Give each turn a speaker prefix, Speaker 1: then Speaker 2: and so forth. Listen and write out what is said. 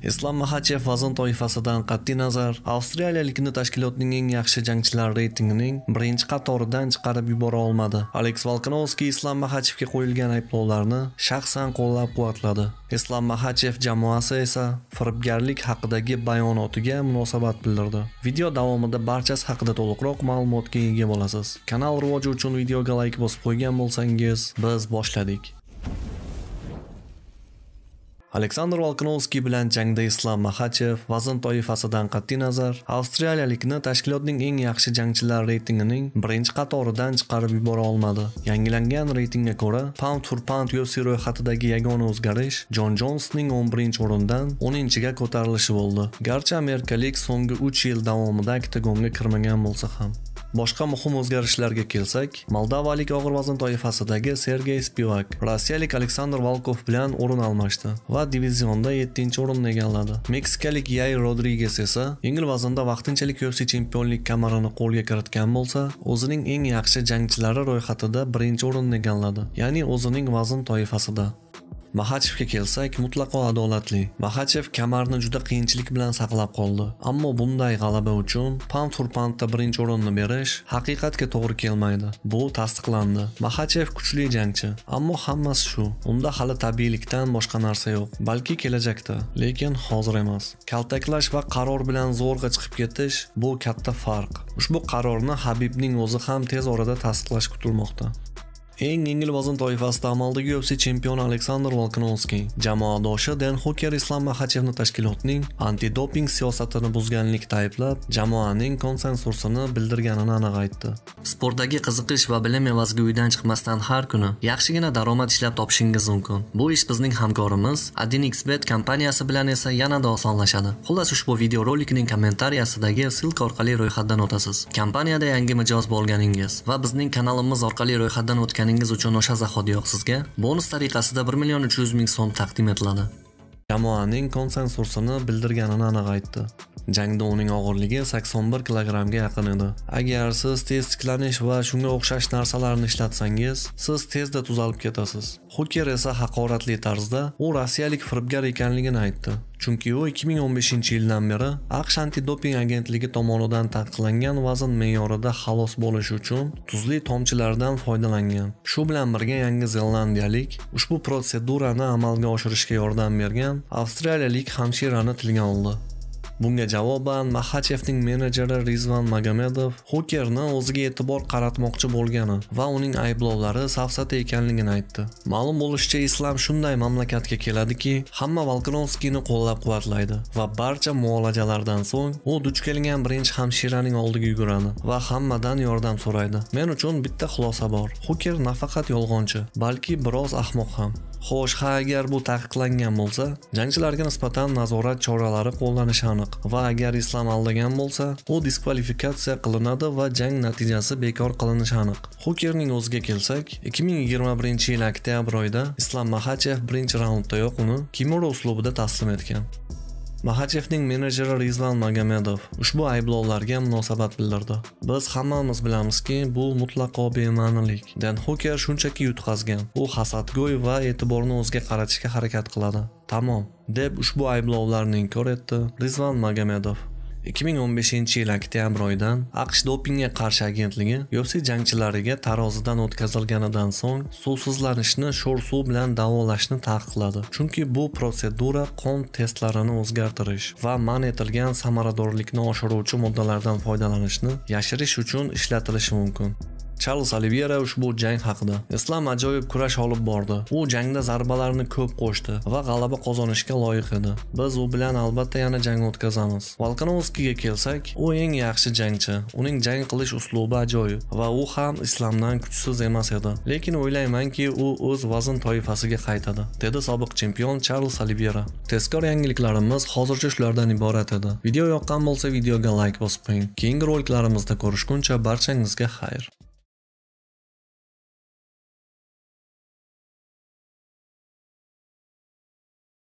Speaker 1: Islom Maxachev vazn toifasidan qat'iy nazar avstraliyalikni tashkilotning eng yaxshi jangchilar reytingining birinchi qatoridan chiqarib yubora olmadi. aleks Volkanovski Islom Maxachevga qo'yilgan ayblovlarni shaxsan qo'llab-quvvatladi. Islom Maxachev jamoasi esa firibgarlik haqidagi bayonotiga munosabat bildirdi. Video davomida barchasi haqida to'liqroq ma'lumotga ega bo'lasiz. Kanal rivoji uchun videoga layk bosib qo'ygan bo'lsangiz, biz boshladik. Aleksandr Volkanovski bilan jangda Islom Maxachev vazn toifasidan qat'iy nazar avstraliyalikni tashkilotning eng yaxshi jangchilar reytingining birinchi qatoridan chiqarib yubora olmadi. Yangilangan reytingga ko'ra, pound for pound UFC ro'yxatidagi yagona o'zgarish Jon Jonesning 11-o'rindan 10-ga ko'tarilishi bo'ldi. Garchi amerikalik so'nggi 3 yil davomida oktagonga kirmagan bo'lsa ham Boshqa muhim o'zgarishlarga kelsak, Moldavalik og'ir vazn toifasidagi Sergey Spivak rossiyalik Aleksandr Volkov bilan o'rin almashdi va divizionda 7-o'rinni egalladi. Meksikalik Yay Rodriges esa yengil vaznda vaqtinchalik UFC chempionlik kamarini qo'lga kiritgan bo'lsa, o'zining eng yaxshi jangchilari ro'yxatida 1-o'rinni egalladi, ya'ni o'zining vazn toifasida. mahachevga kelsak, mutlaqo adolatli. mahachev kamarni juda qiyinchilik bilan saqlab qoldi, ammo bunday g'alaba uchun pan turpanda birinchi o'rinni berish haqiqatga to'g'ri kelmaydi. Bu tasdiqlandi. mahachev kuchli jangchi, ammo hammasi shu. Unda hali tabiiylikdan boshqa narsa yo'q, balki kelajakda, lekin hozir emas. Kaltaklash va qaror bilan zo'rg'a chiqib ketish bu katta farq. Ushbu qarorni Habibning o'zi ham tez orada tasdiqlash kutilmoqda. Eng yengil vazn toifasida amaldagi UFC chempioni Aleksandr Volkanovski jamoadoshi den Hooker Islom Maxachevni tashkilotning antidoping siyosatini buzganlikda ayblab, jamoaning konsensusini bildirganini aniq aytdi. Sportdagi qiziqish va bilim evaziga uydan chiqmasdan har kuni yaxshigina daromad ishlab topishingiz mumkin. Bu ish bizning hamkorimiz AdinXbet kompaniyasi bilan esa yanada osonlashadi. Xullas ushbu video rolikning kommentariyasidagi silka orqali ro'yxatdan o'tasiz. Kompaniyada yangi mijoz bo'lganingiz va bizning kanalimiz orqali ro'yxatdan o'tgan qiziqqaningiz uchun o'sha yo'q sizga bonus tariqasida 1 million 300 ming so'm taqdim etiladi jamoaning konsensusini bildirganini aniq aytdi jangda uning og'irligi 81 kilogrammga yaqin edi agar siz tez tiklanish va shunga o'xshash narsalarni ishlatsangiz siz tezda tuzalib ketasiz huker esa haqoratli tarzda u rossiyalik firibgar ekanligini aytdi chunki u 2015-yildan beri aqsh antidoping agentligi tomonidan taqiqlangan vazn me'yorida xalos bo'lish uchun tuzli tomchilardan foydalangan shu bilan birga yangi zelandiyalik ushbu protsedurani amalga oshirishga yordam bergan avstraliyalik hamshirani tilga oldi Bunga javoban Maxachevning menejeri Rizvan Magomedov Hokerni o'ziga e'tibor qaratmoqchi bo'lgani va uning ayblovlari safsata ekanligini aytdi. Ma'lum bo'lishicha, islom shunday mamlakatga keladiki, hamma Volkanovskiyni qo'llab-quvvatlaydi va barcha muolajalardan so'ng u duch kelgan birinchi hamshiraning oldiga yuguradi va hammadan yordam so'raydi. Men uchun bitta xulosa bor. huker nafaqat yolg'onchi, balki biroz ahmoq ham. Xo'sh, ha agar bu taqiqlangan bo'lsa, jangchilarga nisbatan nazorat choralari qo'llanishi aniq va agar Islom aldagan bo'lsa, u diskvalifikatsiya qilinadi va jang natijasi bekor qilinishi aniq. Hukerning o'ziga kelsak, 2021-yil oktyabr oyida Islom Maxachev birinchi raunddayoq uni Kimura uslubida taslim etgan. mahachevning menejeri Rizlan Magomedov ushbu ayblovlarga munosabat bildirdi. Biz hammamiz bilamizki, bu mutlaqo bema'nilik. Dan Hooker shunchaki yutqazgan. U hasadgo'y va e'tiborni o'ziga qaratishga harakat qiladi. Tamom, deb ushbu ayblovlarni inkor etdi Rizvan Magomedov. 2015 yil oktyabr oyidan aqsh dopingga qarshi agentligi ufc jangchilariga tarozidan o'tkazilganidan so'ng suvsizlanishni sho'r suv bilan davolashni taqiqladi chunki bu protsedura qon testlarini o'zgartirish va man etilgan samaradorlikni oshiruvchi moddalardan foydalanishni yashirish uchun ishlatilishi mumkin Charles Olivera ushbu jang haqida Islam ajoyib kurash olib bordi. U jangda zarbalarni ko'p qo'shdi va g'alaba qozonishga loyiq edi. Biz u bilan albatta yana jang o'tkazamiz. Volkanovskiga kelsak, u eng yaxshi jangchi. Uning jang qilish uslubi ajoyib va u ham islamdan kuchsiz emas edi. Lekin o'ylaymanki, u o'z vazn toifasiga qaytadi, dedi sobiq chempion Charles Olivera. Tezkor yangiliklarimiz hozircha shulardan iborat edi. Video yoqqan bo'lsa videoga like bosib qo'ying. Keyingi roliklarimizda ko'rishguncha barchangizga xayr